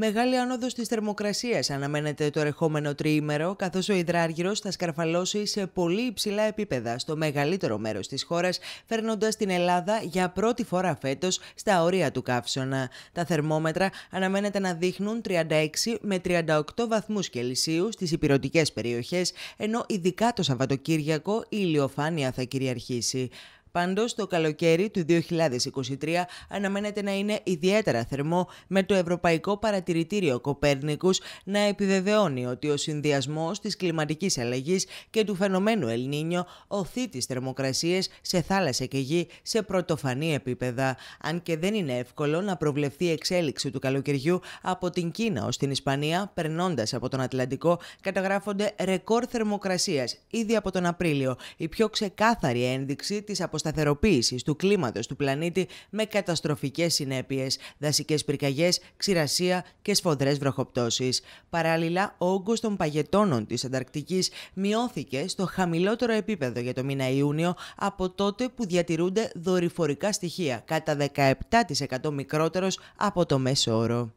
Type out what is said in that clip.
Μεγάλη άνοδος της θερμοκρασίας αναμένεται το ερχόμενο τριήμερο, καθώς ο υδράργυρος θα σκαρφαλώσει σε πολύ υψηλά επίπεδα στο μεγαλύτερο μέρος της χώρας, φέρνοντας την Ελλάδα για πρώτη φορά φέτος στα όρια του καύσωνα. Τα θερμόμετρα αναμένεται να δείχνουν 36 με 38 βαθμούς Κελσίου στις υπηρετικές περιοχές, ενώ ειδικά το Σαββατοκύριακο η ηλιοφάνεια θα κυριαρχήσει. Πάντως, το καλοκαίρι του 2023 αναμένεται να είναι ιδιαίτερα θερμό, με το Ευρωπαϊκό Παρατηρητήριο Κοπέρνικους να επιβεβαιώνει ότι ο συνδυασμός της κλιματικής αλλαγής και του φαινομένου Ελνίνιο οθεί τις θερμοκρασίες σε θάλασσα και γη σε πρωτοφανή επίπεδα. Αν και δεν είναι εύκολο να προβλεφθεί η εξέλιξη του καλοκαιριού από την Κίνα ως την Ισπανία, περνώντας από τον Ατλαντικό, καταγράφονται ρεκόρ θερμοκρασίας ήδη από τον Απρίλιο, η πιο ξεκάθαρη ένδειξη της αποστολή αποσταθεροποίησης του κλίματος του πλανήτη με καταστροφικές συνέπειες, δασικές πυρκαγιές, ξηρασία και σφοδρές βροχοπτώσεις. Παράλληλα, ο όγκος των παγετώνων της Ανταρκτικής μειώθηκε στο χαμηλότερο επίπεδο για το μήνα Ιούνιο από τότε που διατηρούνται δορυφορικά στοιχεία, κατά 17% μικρότερος από το μέσο όρο.